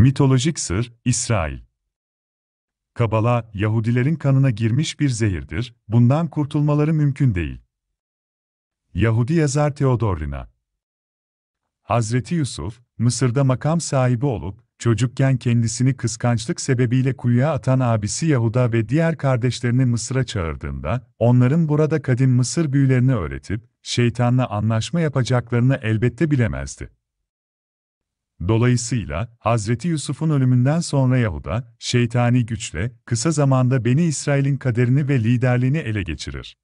Mitolojik sır, İsrail. Kabala, Yahudilerin kanına girmiş bir zehirdir, bundan kurtulmaları mümkün değil. Yahudi yazar Theodor Hazreti Yusuf, Mısır'da makam sahibi olup, çocukken kendisini kıskançlık sebebiyle kuyuya atan abisi Yahuda ve diğer kardeşlerini Mısır'a çağırdığında, onların burada kadim Mısır büyülerini öğretip, şeytanla anlaşma yapacaklarını elbette bilemezdi. Dolayısıyla, Hazreti Yusuf'un ölümünden sonra Yahuda, şeytani güçle, kısa zamanda Beni İsrail'in kaderini ve liderliğini ele geçirir.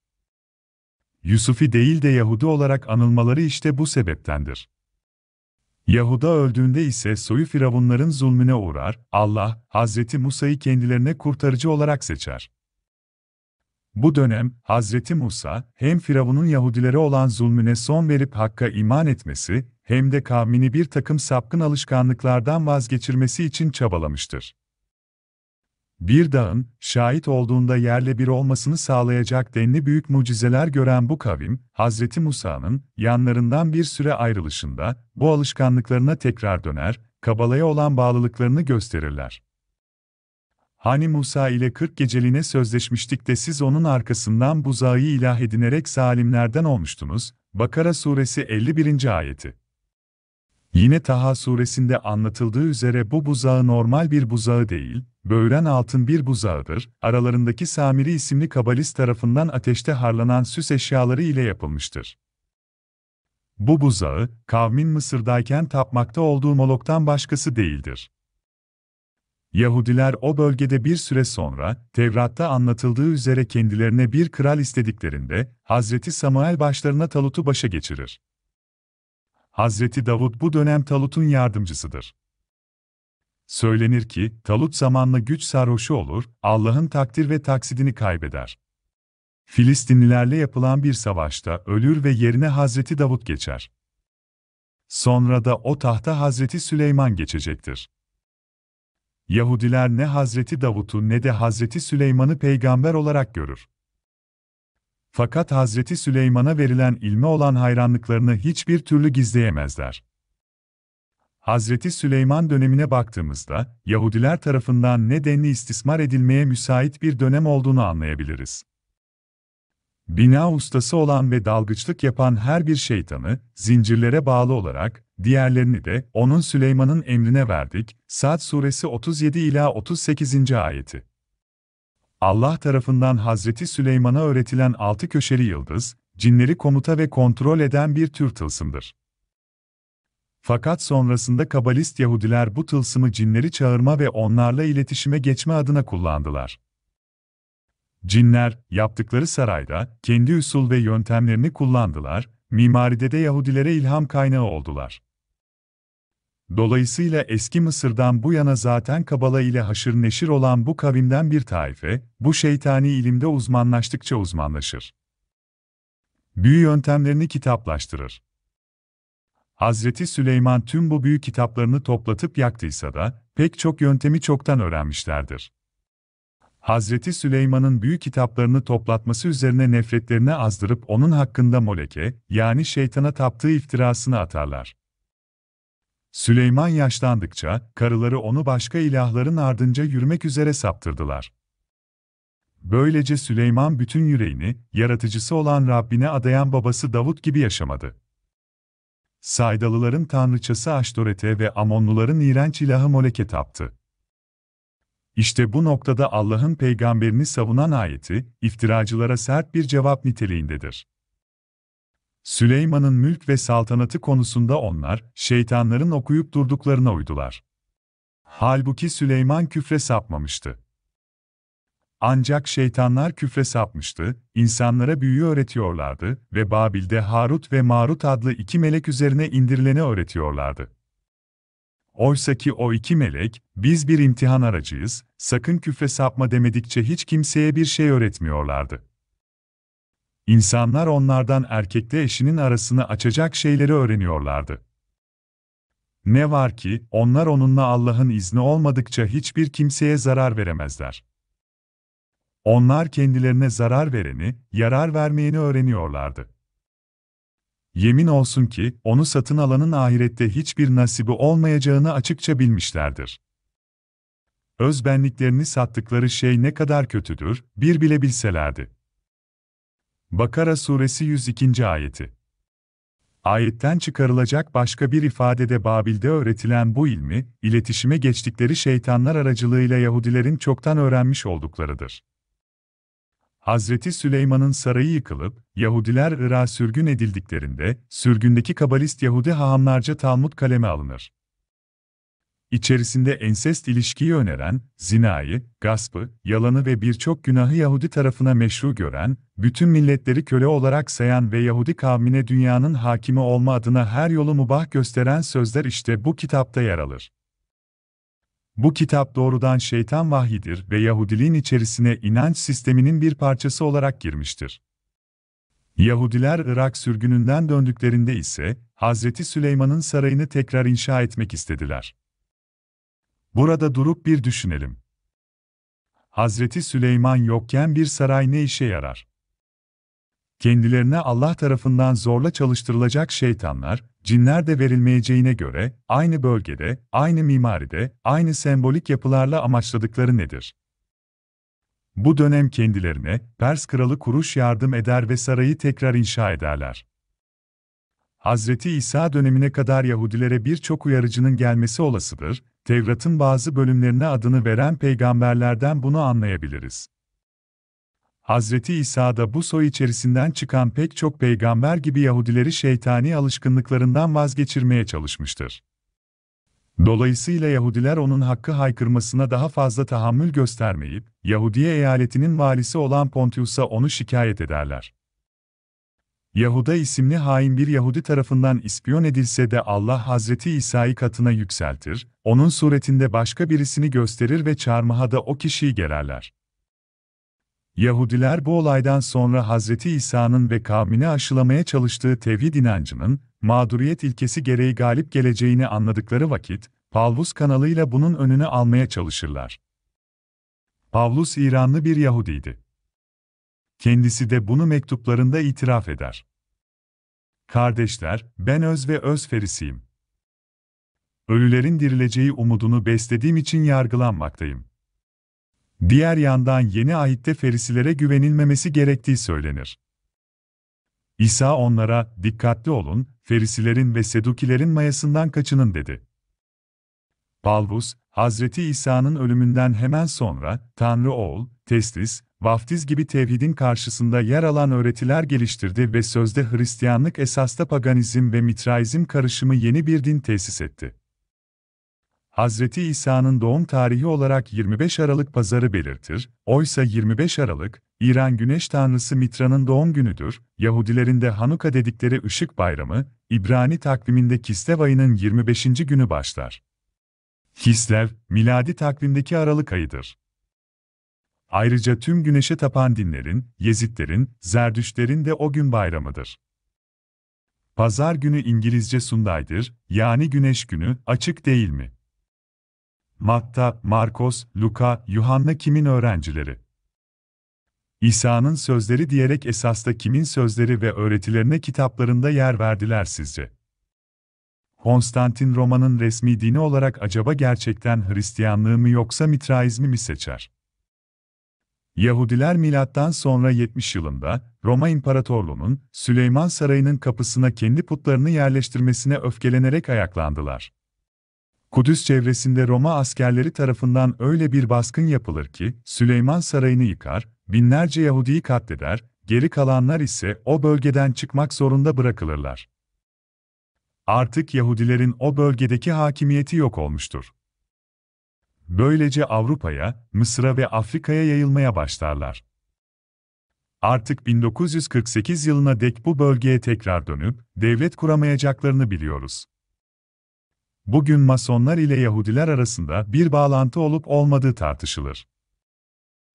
Yusuf'i değil de Yahudi olarak anılmaları işte bu sebeptendir. Yahuda öldüğünde ise soyu firavunların zulmüne uğrar, Allah, Hazreti Musa'yı kendilerine kurtarıcı olarak seçer. Bu dönem, Hazreti Musa, hem Firavun'un Yahudilere olan zulmüne son verip Hakk'a iman etmesi, hem de kavmini bir takım sapkın alışkanlıklardan vazgeçirmesi için çabalamıştır. Bir dağın, şahit olduğunda yerle bir olmasını sağlayacak denli büyük mucizeler gören bu kavim, Hz. Musa'nın yanlarından bir süre ayrılışında, bu alışkanlıklarına tekrar döner, kabalaya olan bağlılıklarını gösterirler. Hani Musa ile 40 geceliğine sözleşmiştik de siz onun arkasından buzağı ilah edinerek zalimlerden olmuştunuz. Bakara suresi 51. ayeti. Yine Taha suresinde anlatıldığı üzere bu buzağı normal bir buzağı değil, böğren altın bir buzağıdır, aralarındaki Samiri isimli kabalist tarafından ateşte harlanan süs eşyaları ile yapılmıştır. Bu buzağı, kavmin Mısır'dayken tapmakta olduğu Molok'tan başkası değildir. Yahudiler o bölgede bir süre sonra, Tevrat'ta anlatıldığı üzere kendilerine bir kral istediklerinde, Hazreti Samuel başlarına talutu başa geçirir. Hazreti Davud bu dönem Talut'un yardımcısıdır. Söylenir ki, Talut zamanla güç sarhoşu olur, Allah'ın takdir ve taksidini kaybeder. Filistinlilerle yapılan bir savaşta ölür ve yerine Hazreti Davut geçer. Sonra da o tahta Hazreti Süleyman geçecektir. Yahudiler ne Hazreti Davut'u ne de Hazreti Süleyman'ı peygamber olarak görür. Fakat Hazreti Süleyman'a verilen ilme olan hayranlıklarını hiçbir türlü gizleyemezler. Hazreti Süleyman dönemine baktığımızda, Yahudiler tarafından ne denli istismar edilmeye müsait bir dönem olduğunu anlayabiliriz. Bina ustası olan ve dalgıçlık yapan her bir şeytanı, zincirlere bağlı olarak, diğerlerini de onun Süleyman'ın emrine verdik, Sad suresi 37 ila 38. ayeti. Allah tarafından Hazreti Süleyman'a öğretilen altı köşeli yıldız, cinleri komuta ve kontrol eden bir tür tılsımdır. Fakat sonrasında kabalist Yahudiler bu tılsımı cinleri çağırma ve onlarla iletişime geçme adına kullandılar. Cinler, yaptıkları sarayda, kendi usul ve yöntemlerini kullandılar, mimaride de Yahudilere ilham kaynağı oldular. Dolayısıyla eski Mısır'dan bu yana zaten Kabala ile haşır neşir olan bu kavimden bir taife, bu şeytani ilimde uzmanlaştıkça uzmanlaşır. Büyü yöntemlerini kitaplaştırır. Hazreti Süleyman tüm bu büyü kitaplarını toplatıp yaktıysa da, pek çok yöntemi çoktan öğrenmişlerdir. Hazreti Süleyman'ın büyü kitaplarını toplatması üzerine nefretlerini azdırıp onun hakkında moleke, yani şeytana taptığı iftirasını atarlar. Süleyman yaşlandıkça, karıları onu başka ilahların ardınca yürümek üzere saptırdılar. Böylece Süleyman bütün yüreğini, yaratıcısı olan Rabbine adayan babası Davut gibi yaşamadı. Saydalıların tanrıçası Aştorete ve Amonluların iğrenç ilahı Molek'e taptı. İşte bu noktada Allah'ın peygamberini savunan ayeti, iftiracılara sert bir cevap niteliğindedir. Süleyman'ın mülk ve saltanatı konusunda onlar, şeytanların okuyup durduklarına uydular. Halbuki Süleyman küfre sapmamıştı. Ancak şeytanlar küfre sapmıştı, insanlara büyü öğretiyorlardı ve Babil'de Harut ve Marut adlı iki melek üzerine indirileni öğretiyorlardı. Oysa ki o iki melek, biz bir imtihan aracıyız, sakın küfre sapma demedikçe hiç kimseye bir şey öğretmiyorlardı. İnsanlar onlardan erkekle eşinin arasını açacak şeyleri öğreniyorlardı. Ne var ki, onlar onunla Allah'ın izni olmadıkça hiçbir kimseye zarar veremezler. Onlar kendilerine zarar vereni, yarar vermeyeni öğreniyorlardı. Yemin olsun ki, onu satın alanın ahirette hiçbir nasibi olmayacağını açıkça bilmişlerdir. Özbenliklerini sattıkları şey ne kadar kötüdür, bir bile bilselerdi. Bakara suresi 102. ayeti. Ayetten çıkarılacak başka bir ifadede Babil'de öğretilen bu ilmi, iletişime geçtikleri şeytanlar aracılığıyla Yahudilerin çoktan öğrenmiş olduklarıdır. Hazreti Süleyman'ın sarayı yıkılıp, Yahudiler Irak'a sürgün edildiklerinde, sürgündeki kabalist Yahudi hahamlarca Talmud kaleme alınır. İçerisinde ensest ilişkiyi öneren, zinayı, gaspı, yalanı ve birçok günahı Yahudi tarafına meşru gören, bütün milletleri köle olarak sayan ve Yahudi kavmine dünyanın hakimi olma adına her yolu mubah gösteren sözler işte bu kitapta yer alır. Bu kitap doğrudan şeytan vahidir ve Yahudiliğin içerisine inanç sisteminin bir parçası olarak girmiştir. Yahudiler Irak sürgününden döndüklerinde ise Hazreti Süleyman'ın sarayını tekrar inşa etmek istediler. Burada durup bir düşünelim. Hazreti Süleyman yokken bir saray ne işe yarar? Kendilerine Allah tarafından zorla çalıştırılacak şeytanlar, cinler de verilmeyeceğine göre, aynı bölgede, aynı mimaride, aynı sembolik yapılarla amaçladıkları nedir? Bu dönem kendilerine, Pers kralı kuruş yardım eder ve sarayı tekrar inşa ederler. Hazreti İsa dönemine kadar Yahudilere birçok uyarıcının gelmesi olasıdır, Tevrat'ın bazı bölümlerine adını veren peygamberlerden bunu anlayabiliriz. Hazreti İsa da bu soy içerisinden çıkan pek çok peygamber gibi Yahudileri şeytani alışkınlıklarından vazgeçirmeye çalışmıştır. Dolayısıyla Yahudiler onun hakkı haykırmasına daha fazla tahammül göstermeyip, Yahudiye eyaletinin valisi olan Pontius'a onu şikayet ederler. Yahuda isimli hain bir Yahudi tarafından ispiyon edilse de Allah Hazreti İsa'yı katına yükseltir, onun suretinde başka birisini gösterir ve çarmıha da o kişiyi gererler. Yahudiler bu olaydan sonra Hazreti İsa'nın ve kavmini aşılamaya çalıştığı tevhid inancının, mağduriyet ilkesi gereği galip geleceğini anladıkları vakit, Pavlus kanalıyla bunun önünü almaya çalışırlar. Pavlus İranlı bir Yahudiydi. Kendisi de bunu mektuplarında itiraf eder. Kardeşler, ben öz ve öz ferisiyim. Ölülerin dirileceği umudunu beslediğim için yargılanmaktayım. Diğer yandan yeni ahitte ferisilere güvenilmemesi gerektiği söylenir. İsa onlara, dikkatli olun, ferisilerin ve sedukilerin mayasından kaçının dedi. Balbus, Hazreti İsa'nın ölümünden hemen sonra, Tanrı oğul, testis vaftiz gibi tevhidin karşısında yer alan öğretiler geliştirdi ve sözde Hristiyanlık esasta paganizm ve mitraizm karışımı yeni bir din tesis etti. Hazreti İsa'nın doğum tarihi olarak 25 Aralık pazarı belirtir, oysa 25 Aralık, İran Güneş Tanrısı Mitra'nın doğum günüdür, Yahudilerin de Hanuka dedikleri Işık Bayramı, İbrani takviminde Kislev ayının 25. günü başlar. Kislev, miladi takvimdeki Aralık ayıdır. Ayrıca tüm güneşe tapan dinlerin, Yezitlerin, Zerdüştlerin de o gün bayramıdır. Pazar günü İngilizce Sunday'dır, yani güneş günü, açık değil mi? Matta, Markos, Luka, Yuhanna kimin öğrencileri? İsa'nın sözleri diyerek esasta kimin sözleri ve öğretilerine kitaplarında yer verdiler sizce? Konstantin Roma'nın resmi dini olarak acaba gerçekten Hristiyanlığı mı yoksa Mitraizmi mi seçer? Yahudiler milattan sonra 70 yılında Roma İmparatorluğu'nun Süleyman Sarayı'nın kapısına kendi putlarını yerleştirmesine öfkelenerek ayaklandılar. Kudüs çevresinde Roma askerleri tarafından öyle bir baskın yapılır ki Süleyman Sarayı'nı yıkar, binlerce Yahudi'yi katleder, geri kalanlar ise o bölgeden çıkmak zorunda bırakılırlar. Artık Yahudilerin o bölgedeki hakimiyeti yok olmuştur. Böylece Avrupa'ya, Mısır'a ve Afrika'ya yayılmaya başlarlar. Artık 1948 yılına dek bu bölgeye tekrar dönüp, devlet kuramayacaklarını biliyoruz. Bugün Masonlar ile Yahudiler arasında bir bağlantı olup olmadığı tartışılır.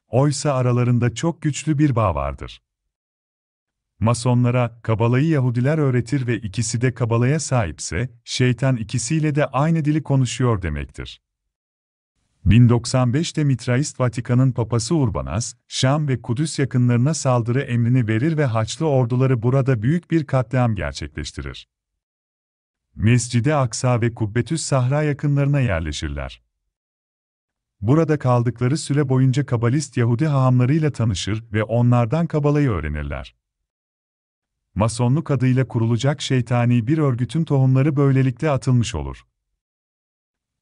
Oysa aralarında çok güçlü bir bağ vardır. Masonlara Kabala'yı Yahudiler öğretir ve ikisi de Kabala'ya sahipse, şeytan ikisiyle de aynı dili konuşuyor demektir. 1095'te Mitraist Vatikan'ın papası Urbanas, Şam ve Kudüs yakınlarına saldırı emrini verir ve Haçlı orduları burada büyük bir katliam gerçekleştirir. Mescide Aksa ve Kubbetüs Sahra yakınlarına yerleşirler. Burada kaldıkları süre boyunca Kabalist Yahudi hahamlarıyla tanışır ve onlardan Kabala'yı öğrenirler. Masonluk adıyla kurulacak şeytani bir örgütün tohumları böylelikle atılmış olur.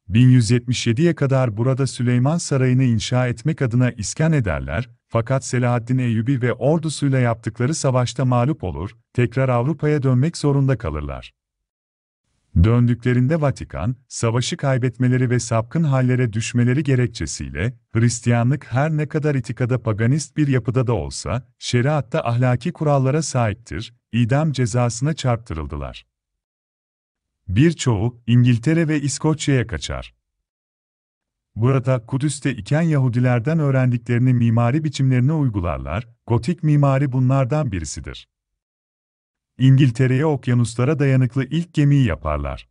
1177'ye kadar burada Süleyman Sarayı'nı inşa etmek adına iskan ederler, fakat Selahaddin Eyyubi ve ordusuyla yaptıkları savaşta mağlup olur, tekrar Avrupa'ya dönmek zorunda kalırlar. Döndüklerinde Vatikan, savaşı kaybetmeleri ve sapkın hallere düşmeleri gerekçesiyle, Hristiyanlık her ne kadar itikada paganist bir yapıda da olsa, şeriatta ahlaki kurallara sahiptir, idam cezasına çarptırıldılar. Birçoğu İngiltere ve İskoçya'ya kaçar. Burada Kudüs'te iken Yahudilerden öğrendiklerini mimari biçimlerine uygularlar, gotik mimari bunlardan birisidir. İngiltere'ye okyanuslara dayanıklı ilk gemiyi yaparlar.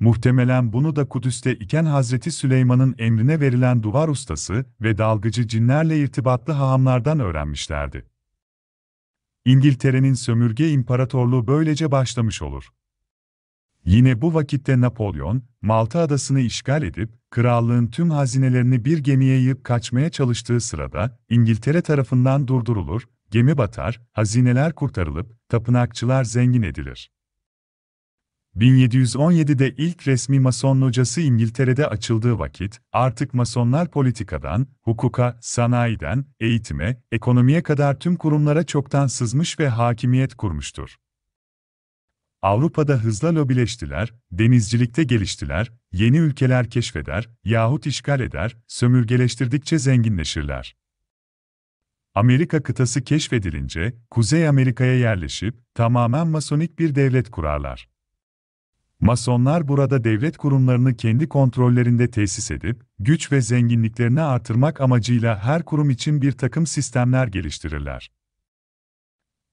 Muhtemelen bunu da Kudüs'te iken Hazreti Süleyman'ın emrine verilen duvar ustası ve dalgıcı cinlerle irtibatlı hahamlardan öğrenmişlerdi. İngiltere'nin sömürge imparatorluğu böylece başlamış olur. Yine bu vakitte Napolyon, Malta adasını işgal edip, krallığın tüm hazinelerini bir gemiye yığıp kaçmaya çalıştığı sırada, İngiltere tarafından durdurulur, gemi batar, hazineler kurtarılıp, tapınakçılar zengin edilir. 1717'de ilk resmi mason locası İngiltere'de açıldığı vakit, artık masonlar politikadan, hukuka, sanayiden, eğitime, ekonomiye kadar tüm kurumlara çoktan sızmış ve hakimiyet kurmuştur. Avrupa'da hızla lobileştiler, denizcilikte geliştiler, yeni ülkeler keşfeder yahut işgal eder, sömürgeleştirdikçe zenginleşirler. Amerika kıtası keşfedilince Kuzey Amerika'ya yerleşip tamamen masonik bir devlet kurarlar. Masonlar burada devlet kurumlarını kendi kontrollerinde tesis edip, güç ve zenginliklerini artırmak amacıyla her kurum için bir takım sistemler geliştirirler.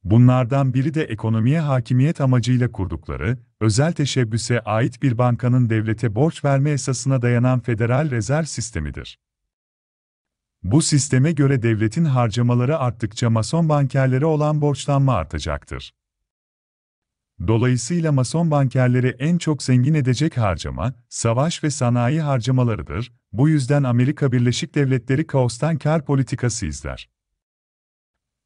Bunlardan biri de ekonomiye hakimiyet amacıyla kurdukları, özel teşebbüse ait bir bankanın devlete borç verme esasına dayanan Federal Rezerv Sistemidir. Bu sisteme göre devletin harcamaları arttıkça mason bankerlere olan borçlanma artacaktır. Dolayısıyla mason bankerleri en çok zengin edecek harcama, savaş ve sanayi harcamalarıdır, bu yüzden Amerika Birleşik Devletleri kaostan kar politikası izler.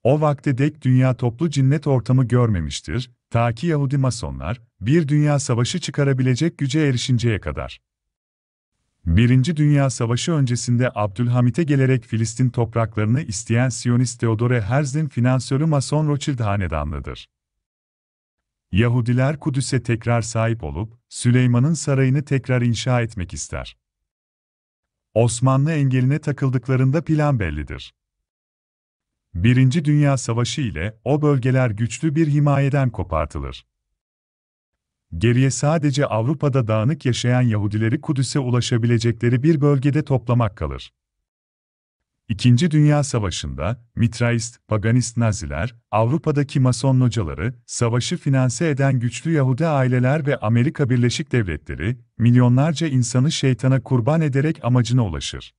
O vakte dek dünya toplu cinnet ortamı görmemiştir, ta ki Yahudi masonlar, bir dünya savaşı çıkarabilecek güce erişinceye kadar. Birinci Dünya Savaşı öncesinde Abdülhamit'e gelerek Filistin topraklarını isteyen Siyonist Theodore Herzl'in finansörü Mason Rothschild hanedanlıdır. Yahudiler Kudüs'e tekrar sahip olup, Süleyman'ın sarayını tekrar inşa etmek ister. Osmanlı engeline takıldıklarında plan bellidir. Birinci Dünya Savaşı ile o bölgeler güçlü bir himayeden kopartılır. Geriye sadece Avrupa'da dağınık yaşayan Yahudileri Kudüs'e ulaşabilecekleri bir bölgede toplamak kalır. İkinci Dünya Savaşı'nda Mitraist, Paganist Naziler, Avrupa'daki Mason locaları, savaşı finanse eden güçlü Yahudi aileler ve Amerika Birleşik Devletleri, milyonlarca insanı şeytana kurban ederek amacına ulaşır.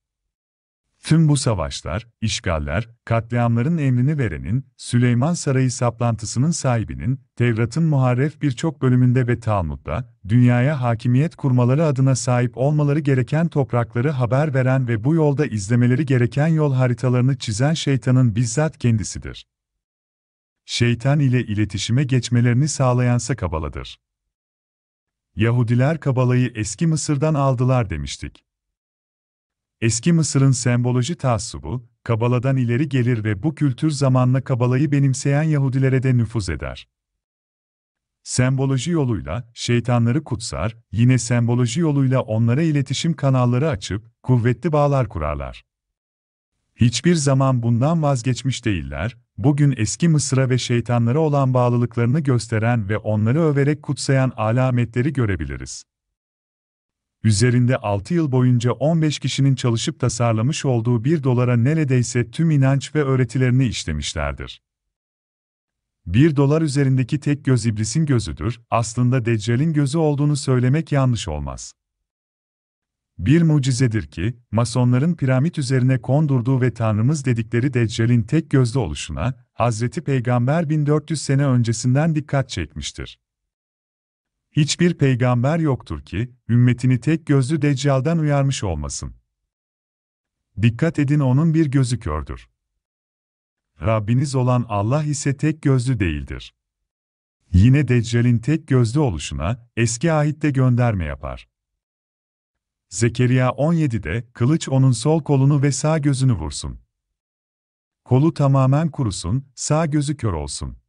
Tüm bu savaşlar, işgaller, katliamların emrini verenin, Süleyman Sarayı saplantısının sahibinin, Tevrat'ın muharref birçok bölümünde ve Talmud'da, dünyaya hakimiyet kurmaları adına sahip olmaları gereken toprakları haber veren ve bu yolda izlemeleri gereken yol haritalarını çizen şeytanın bizzat kendisidir. Şeytan ile iletişime geçmelerini sağlayansa kabaladır. Yahudiler kabalayı eski Mısır'dan aldılar demiştik. Eski Mısır'ın semboloji taassubu, Kabala'dan ileri gelir ve bu kültür zamanla Kabala'yı benimseyen Yahudilere de nüfuz eder. Semboloji yoluyla şeytanları kutsar, yine semboloji yoluyla onlara iletişim kanalları açıp kuvvetli bağlar kurarlar. Hiçbir zaman bundan vazgeçmiş değiller, bugün eski Mısır'a ve şeytanlara olan bağlılıklarını gösteren ve onları överek kutsayan alametleri görebiliriz üzerinde 6 yıl boyunca 15 kişinin çalışıp tasarlamış olduğu bir dolara neredeyse tüm inanç ve öğretilerini işlemişlerdir. Bir dolar üzerindeki tek göz iblisin gözüdür, aslında Deccal'in gözü olduğunu söylemek yanlış olmaz. Bir mucizedir ki, masonların piramit üzerine kondurduğu ve Tanrımız dedikleri Deccal'in tek gözlü oluşuna, Hazreti Peygamber 1400 sene öncesinden dikkat çekmiştir. Hiçbir peygamber yoktur ki, ümmetini tek gözlü deccaldan uyarmış olmasın. Dikkat edin onun bir gözü kördür. Rabbiniz olan Allah ise tek gözlü değildir. Yine Deccal'in tek gözlü oluşuna eski ahitte gönderme yapar. Zekeriya 17'de kılıç onun sol kolunu ve sağ gözünü vursun. Kolu tamamen kurusun, sağ gözü kör olsun.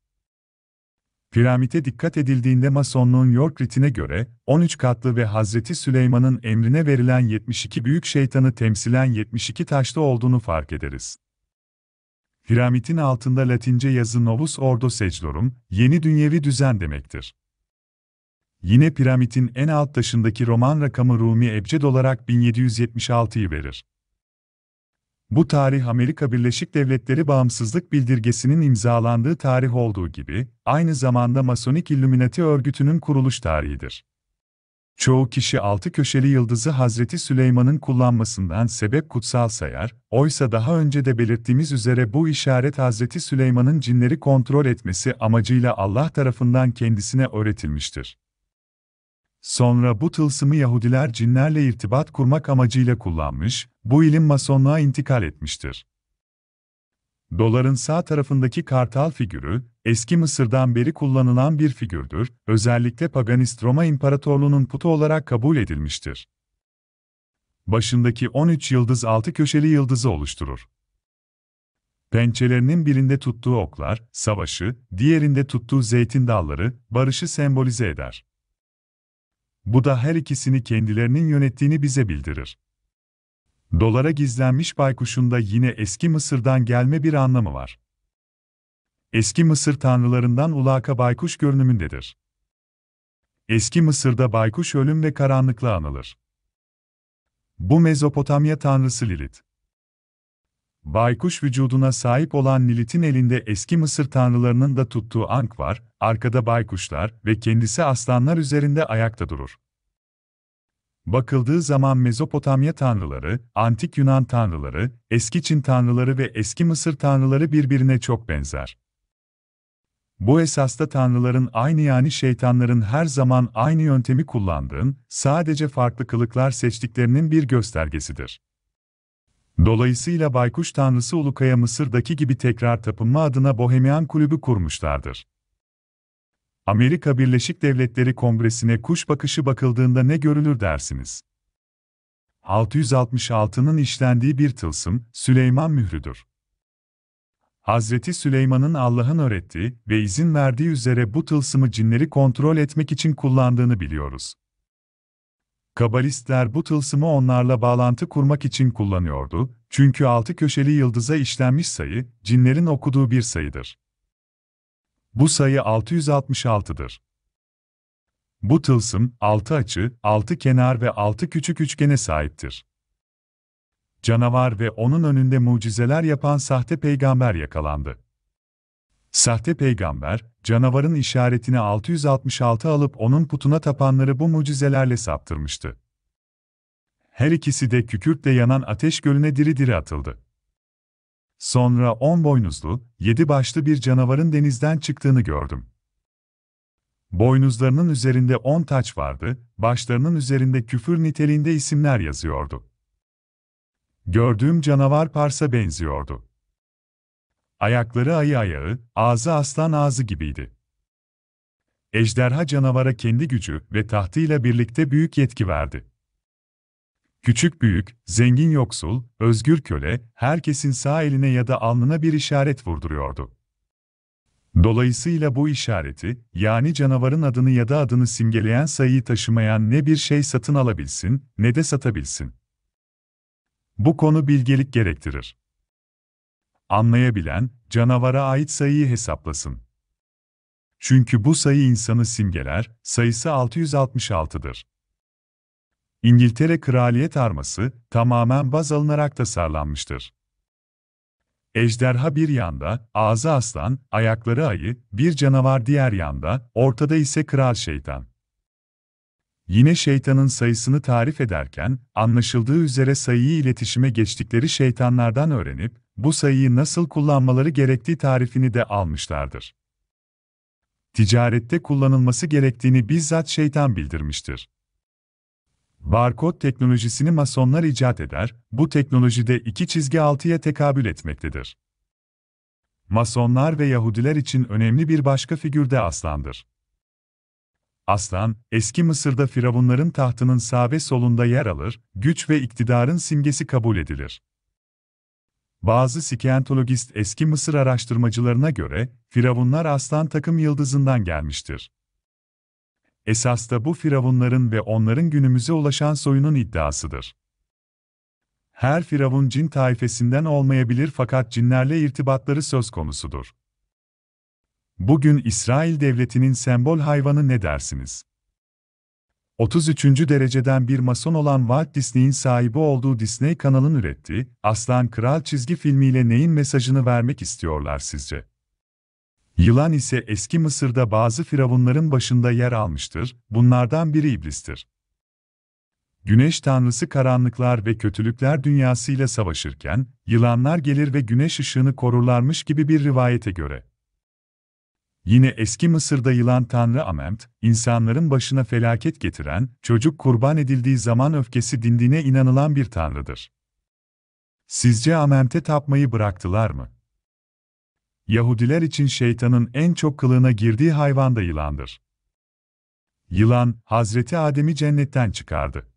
Piramite dikkat edildiğinde Masonluğun York ritine göre, 13 katlı ve Hazreti Süleyman'ın emrine verilen 72 büyük şeytanı temsilen 72 taşta olduğunu fark ederiz. Piramitin altında Latince yazı Novus Ordo Seclorum, yeni dünyevi düzen demektir. Yine piramitin en alt taşındaki Roman rakamı Rumi Ebced olarak 1776'yı verir. Bu tarih Amerika Birleşik Devletleri bağımsızlık bildirgesinin imzalandığı tarih olduğu gibi, aynı zamanda Masonik Illuminati örgütünün kuruluş tarihidir. Çoğu kişi altı köşeli yıldızı Hazreti Süleyman'ın kullanmasından sebep kutsal sayar, oysa daha önce de belirttiğimiz üzere bu işaret Hazreti Süleyman'ın cinleri kontrol etmesi amacıyla Allah tarafından kendisine öğretilmiştir. Sonra bu tılsımı Yahudiler cinlerle irtibat kurmak amacıyla kullanmış, bu ilim masonluğa intikal etmiştir. Doların sağ tarafındaki kartal figürü, eski Mısır'dan beri kullanılan bir figürdür, özellikle Paganist Roma İmparatorluğu'nun putu olarak kabul edilmiştir. Başındaki 13 yıldız altı köşeli yıldızı oluşturur. Pençelerinin birinde tuttuğu oklar, savaşı, diğerinde tuttuğu zeytin dalları, barışı sembolize eder. Bu da her ikisini kendilerinin yönettiğini bize bildirir. Dolara gizlenmiş baykuşun da yine eski Mısır'dan gelme bir anlamı var. Eski Mısır tanrılarından Ulaka baykuş görünümündedir. Eski Mısır'da baykuş ölüm ve karanlıkla anılır. Bu Mezopotamya tanrısı Lilith. Baykuş vücuduna sahip olan Nilit'in elinde eski Mısır tanrılarının da tuttuğu ank var, arkada baykuşlar ve kendisi aslanlar üzerinde ayakta durur. Bakıldığı zaman Mezopotamya tanrıları, Antik Yunan tanrıları, Eski Çin tanrıları ve Eski Mısır tanrıları birbirine çok benzer. Bu esasta tanrıların aynı yani şeytanların her zaman aynı yöntemi kullandığın, sadece farklı kılıklar seçtiklerinin bir göstergesidir. Dolayısıyla Baykuş Tanrısı Ulukaya Mısır'daki gibi tekrar tapınma adına Bohemian Kulübü kurmuşlardır. Amerika Birleşik Devletleri Kongresi'ne kuş bakışı bakıldığında ne görülür dersiniz? 666'nın işlendiği bir tılsım, Süleyman mührüdür. Hazreti Süleyman'ın Allah'ın öğrettiği ve izin verdiği üzere bu tılsımı cinleri kontrol etmek için kullandığını biliyoruz. Kabalistler bu tılsımı onlarla bağlantı kurmak için kullanıyordu, çünkü altı köşeli yıldıza işlenmiş sayı, cinlerin okuduğu bir sayıdır. Bu sayı 666'dır. Bu tılsım, altı açı, altı kenar ve altı küçük üçgene sahiptir. Canavar ve onun önünde mucizeler yapan sahte peygamber yakalandı. Sahte peygamber, canavarın işaretini 666 alıp onun putuna tapanları bu mucizelerle saptırmıştı. Her ikisi de kükürtle yanan ateş gölüne diri diri atıldı. Sonra on boynuzlu, yedi başlı bir canavarın denizden çıktığını gördüm. Boynuzlarının üzerinde on taç vardı, başlarının üzerinde küfür niteliğinde isimler yazıyordu. Gördüğüm canavar Pars'a benziyordu. Ayakları ayı ayağı, ağzı aslan ağzı gibiydi. Ejderha canavara kendi gücü ve tahtıyla birlikte büyük yetki verdi. Küçük büyük, zengin yoksul, özgür köle, herkesin sağ eline ya da alnına bir işaret vurduruyordu. Dolayısıyla bu işareti, yani canavarın adını ya da adını simgeleyen sayıyı taşımayan ne bir şey satın alabilsin, ne de satabilsin. Bu konu bilgelik gerektirir anlayabilen, canavara ait sayıyı hesaplasın. Çünkü bu sayı insanı simgeler, sayısı 666'dır. İngiltere Kraliyet Arması tamamen baz alınarak tasarlanmıştır. Ejderha bir yanda, ağzı aslan, ayakları ayı, bir canavar diğer yanda, ortada ise kral şeytan. Yine şeytanın sayısını tarif ederken, anlaşıldığı üzere sayıyı iletişime geçtikleri şeytanlardan öğrenip, bu sayıyı nasıl kullanmaları gerektiği tarifini de almışlardır. Ticarette kullanılması gerektiğini bizzat şeytan bildirmiştir. Barkod teknolojisini masonlar icat eder, bu teknolojide iki çizgi altıya tekabül etmektedir. Masonlar ve Yahudiler için önemli bir başka figür de aslandır. Aslan, eski Mısır'da firavunların tahtının sağ ve solunda yer alır, güç ve iktidarın simgesi kabul edilir. Bazı Scientologist eski Mısır araştırmacılarına göre, firavunlar aslan takım yıldızından gelmiştir. Esasta bu firavunların ve onların günümüze ulaşan soyunun iddiasıdır. Her firavun cin taifesinden olmayabilir fakat cinlerle irtibatları söz konusudur. Bugün İsrail devletinin sembol hayvanı ne dersiniz? 33. dereceden bir mason olan Walt Disney'in sahibi olduğu Disney kanalın ürettiği Aslan Kral çizgi filmiyle neyin mesajını vermek istiyorlar sizce? Yılan ise eski Mısır'da bazı firavunların başında yer almıştır, bunlardan biri iblistir. Güneş tanrısı karanlıklar ve kötülükler dünyasıyla savaşırken, yılanlar gelir ve güneş ışığını korurlarmış gibi bir rivayete göre. Yine eski Mısır'da yılan tanrı Amemt, insanların başına felaket getiren, çocuk kurban edildiği zaman öfkesi dindiğine inanılan bir tanrıdır. Sizce Amemte tapmayı bıraktılar mı? Yahudiler için şeytanın en çok kılığına girdiği hayvan da yılandır. Yılan, Hazreti Adem'i cennetten çıkardı.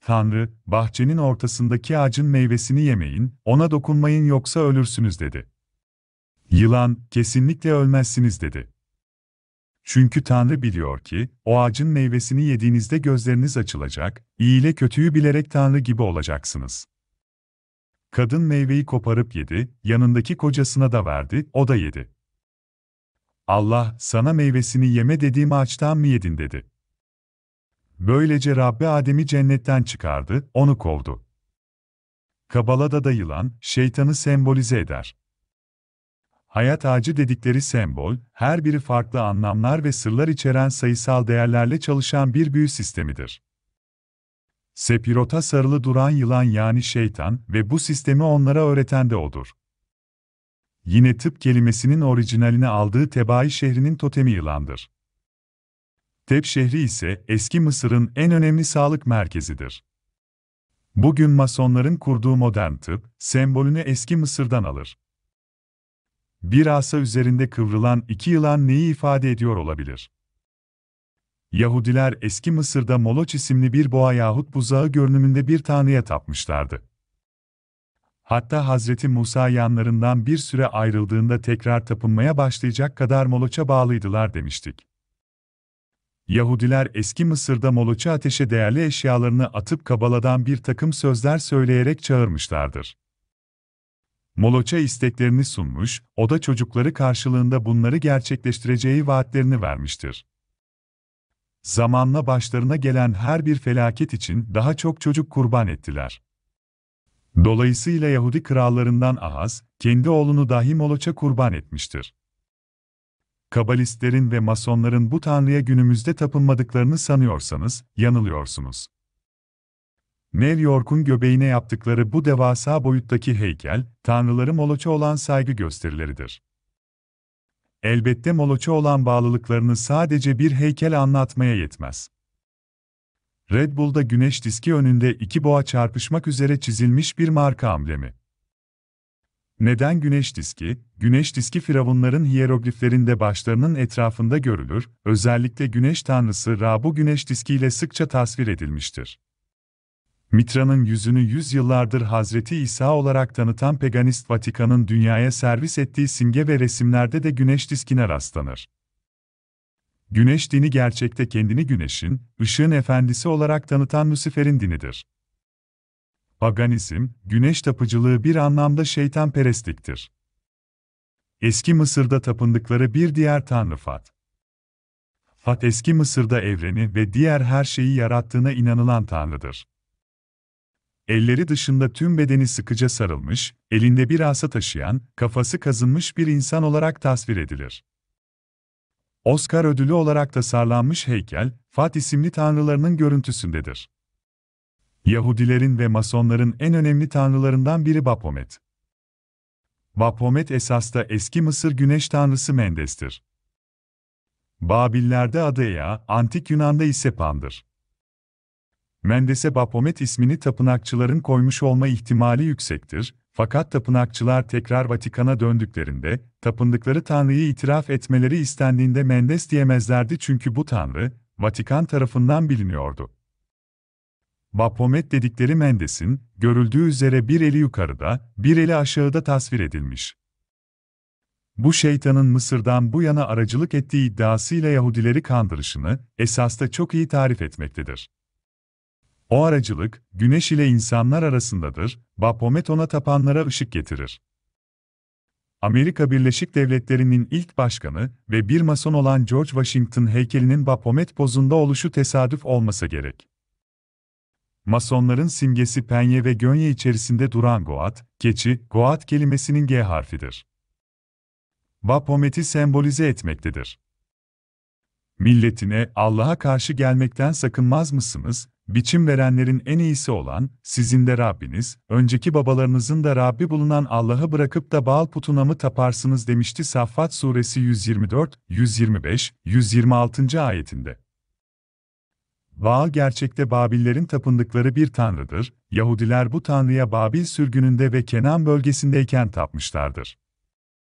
Tanrı, bahçenin ortasındaki ağacın meyvesini yemeyin, ona dokunmayın yoksa ölürsünüz dedi. Yılan, kesinlikle ölmezsiniz dedi. Çünkü Tanrı biliyor ki, o ağacın meyvesini yediğinizde gözleriniz açılacak, iyi ile kötüyü bilerek Tanrı gibi olacaksınız. Kadın meyveyi koparıp yedi, yanındaki kocasına da verdi, o da yedi. Allah, sana meyvesini yeme dediğim ağaçtan mı yedin dedi. Böylece Rabbi Adem'i cennetten çıkardı, onu kovdu. Kabala'da da yılan, şeytanı sembolize eder. Hayat ağacı dedikleri sembol, her biri farklı anlamlar ve sırlar içeren sayısal değerlerle çalışan bir büyü sistemidir. Sepirota sarılı duran yılan yani şeytan ve bu sistemi onlara öğreten de odur. Yine tıp kelimesinin orijinalini aldığı Tebai şehrinin totemi yılandır. Teb şehri ise eski Mısır'ın en önemli sağlık merkezidir. Bugün masonların kurduğu modern tıp, sembolünü eski Mısır'dan alır. Bir asa üzerinde kıvrılan iki yılan neyi ifade ediyor olabilir? Yahudiler eski Mısır'da Moloch isimli bir boğa yahut buzağı görünümünde bir tanrıya tapmışlardı. Hatta Hazreti Musa yanlarından bir süre ayrıldığında tekrar tapınmaya başlayacak kadar Molocha bağlıydılar demiştik. Yahudiler eski Mısır'da Molocha ateşe değerli eşyalarını atıp Kabala'dan bir takım sözler söyleyerek çağırmışlardır. Moloç'a isteklerini sunmuş, o da çocukları karşılığında bunları gerçekleştireceği vaatlerini vermiştir. Zamanla başlarına gelen her bir felaket için daha çok çocuk kurban ettiler. Dolayısıyla Yahudi krallarından Ahaz, kendi oğlunu dahi Moloç'a kurban etmiştir. Kabalistlerin ve masonların bu tanrıya günümüzde tapınmadıklarını sanıyorsanız, yanılıyorsunuz. New York'un göbeğine yaptıkları bu devasa boyuttaki heykel, tanrıları Moloç'a olan saygı gösterileridir. Elbette Moloç'a olan bağlılıklarını sadece bir heykel anlatmaya yetmez. Red Bull'da güneş diski önünde iki boğa çarpışmak üzere çizilmiş bir marka amblemi. Neden güneş diski? Güneş diski firavunların hiyerogliflerinde başlarının etrafında görülür, özellikle güneş tanrısı Ra bu güneş diskiyle sıkça tasvir edilmiştir. Mitra'nın yüzünü yüzyıllardır Hazreti İsa olarak tanıtan Peganist Vatikan'ın dünyaya servis ettiği simge ve resimlerde de güneş diskine rastlanır. Güneş dini gerçekte kendini güneşin, ışığın efendisi olarak tanıtan Lucifer'in dinidir. Paganizm, güneş tapıcılığı bir anlamda şeytan perestliktir. Eski Mısır'da tapındıkları bir diğer tanrı Fat. Fat eski Mısır'da evreni ve diğer her şeyi yarattığına inanılan tanrıdır elleri dışında tüm bedeni sıkıca sarılmış, elinde bir asa taşıyan, kafası kazınmış bir insan olarak tasvir edilir. Oscar ödülü olarak tasarlanmış heykel, Fat isimli tanrılarının görüntüsündedir. Yahudilerin ve Masonların en önemli tanrılarından biri Baphomet. Baphomet esasta eski Mısır güneş tanrısı Mendes'tir. Babillerde adı Ea, Antik Yunan'da ise Pan'dır. Mendes'e Baphomet ismini tapınakçıların koymuş olma ihtimali yüksektir, fakat tapınakçılar tekrar Vatikan'a döndüklerinde, tapındıkları Tanrı'yı itiraf etmeleri istendiğinde Mendes diyemezlerdi çünkü bu Tanrı, Vatikan tarafından biliniyordu. Baphomet dedikleri Mendes'in, görüldüğü üzere bir eli yukarıda, bir eli aşağıda tasvir edilmiş. Bu şeytanın Mısır'dan bu yana aracılık ettiği iddiasıyla Yahudileri kandırışını, esasta çok iyi tarif etmektedir. O aracılık, güneş ile insanlar arasındadır, Baphomet ona tapanlara ışık getirir. Amerika Birleşik Devletleri'nin ilk başkanı ve bir mason olan George Washington heykelinin Baphomet pozunda oluşu tesadüf olmasa gerek. Masonların simgesi penye ve gönye içerisinde duran goat, keçi, goat kelimesinin G harfidir. Baphomet'i sembolize etmektedir. Milletine Allah'a karşı gelmekten sakınmaz mısınız? biçim verenlerin en iyisi olan, sizin de Rabbiniz, önceki babalarınızın da Rabbi bulunan Allah'ı bırakıp da Baal putuna mı taparsınız demişti Saffat Suresi 124, 125, 126. ayetinde. Baal gerçekte Babillerin tapındıkları bir tanrıdır, Yahudiler bu tanrıya Babil sürgününde ve Kenan bölgesindeyken tapmışlardır.